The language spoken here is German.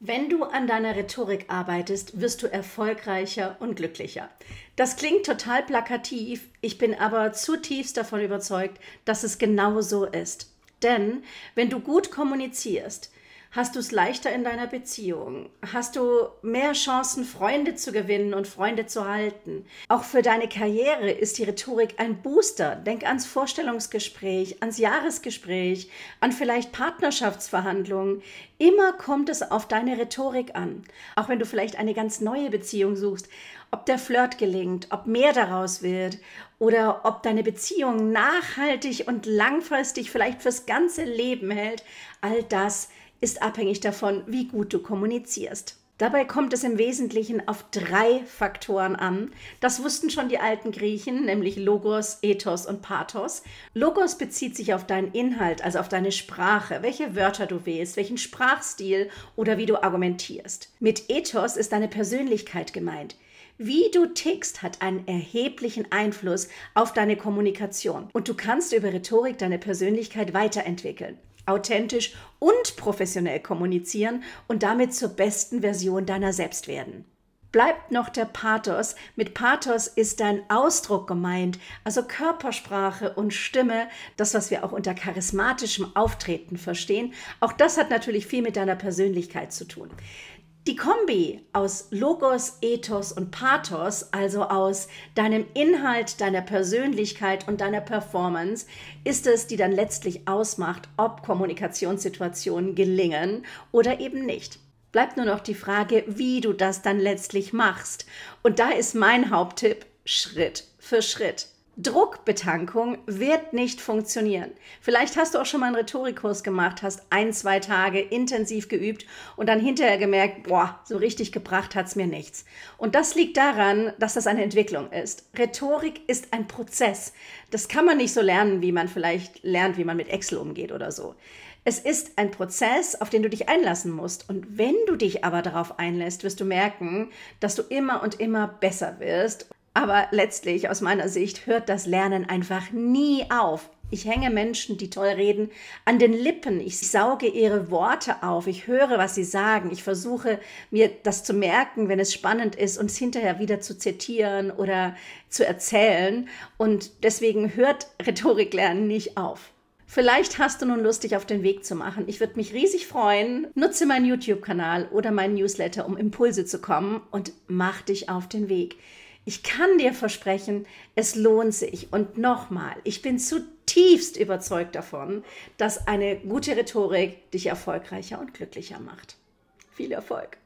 Wenn du an deiner Rhetorik arbeitest, wirst du erfolgreicher und glücklicher. Das klingt total plakativ, ich bin aber zutiefst davon überzeugt, dass es genau so ist. Denn wenn du gut kommunizierst, Hast du es leichter in deiner Beziehung? Hast du mehr Chancen, Freunde zu gewinnen und Freunde zu halten? Auch für deine Karriere ist die Rhetorik ein Booster. Denk ans Vorstellungsgespräch, ans Jahresgespräch, an vielleicht Partnerschaftsverhandlungen. Immer kommt es auf deine Rhetorik an. Auch wenn du vielleicht eine ganz neue Beziehung suchst, ob der Flirt gelingt, ob mehr daraus wird oder ob deine Beziehung nachhaltig und langfristig vielleicht fürs ganze Leben hält, all das ist abhängig davon, wie gut du kommunizierst. Dabei kommt es im Wesentlichen auf drei Faktoren an. Das wussten schon die alten Griechen, nämlich Logos, Ethos und Pathos. Logos bezieht sich auf deinen Inhalt, also auf deine Sprache, welche Wörter du wählst, welchen Sprachstil oder wie du argumentierst. Mit Ethos ist deine Persönlichkeit gemeint. Wie du tickst, hat einen erheblichen Einfluss auf deine Kommunikation und du kannst über Rhetorik deine Persönlichkeit weiterentwickeln authentisch und professionell kommunizieren und damit zur besten Version deiner selbst werden. Bleibt noch der Pathos. Mit Pathos ist dein Ausdruck gemeint, also Körpersprache und Stimme, das, was wir auch unter charismatischem Auftreten verstehen. Auch das hat natürlich viel mit deiner Persönlichkeit zu tun. Die Kombi aus Logos, Ethos und Pathos, also aus deinem Inhalt, deiner Persönlichkeit und deiner Performance, ist es, die dann letztlich ausmacht, ob Kommunikationssituationen gelingen oder eben nicht. Bleibt nur noch die Frage, wie du das dann letztlich machst. Und da ist mein Haupttipp Schritt für Schritt. Druckbetankung wird nicht funktionieren. Vielleicht hast du auch schon mal einen Rhetorikkurs gemacht, hast ein, zwei Tage intensiv geübt und dann hinterher gemerkt, boah, so richtig gebracht hat's mir nichts. Und das liegt daran, dass das eine Entwicklung ist. Rhetorik ist ein Prozess. Das kann man nicht so lernen, wie man vielleicht lernt, wie man mit Excel umgeht oder so. Es ist ein Prozess, auf den du dich einlassen musst. Und wenn du dich aber darauf einlässt, wirst du merken, dass du immer und immer besser wirst. Aber letztlich aus meiner Sicht hört das Lernen einfach nie auf. Ich hänge Menschen, die toll reden, an den Lippen. Ich sauge ihre Worte auf. Ich höre, was sie sagen. Ich versuche mir das zu merken, wenn es spannend ist, und es hinterher wieder zu zitieren oder zu erzählen. Und deswegen hört Rhetoriklernen nicht auf. Vielleicht hast du nun Lust, dich auf den Weg zu machen. Ich würde mich riesig freuen. Nutze meinen YouTube-Kanal oder meinen Newsletter, um Impulse zu kommen und mach dich auf den Weg. Ich kann dir versprechen, es lohnt sich. Und nochmal, ich bin zutiefst überzeugt davon, dass eine gute Rhetorik dich erfolgreicher und glücklicher macht. Viel Erfolg!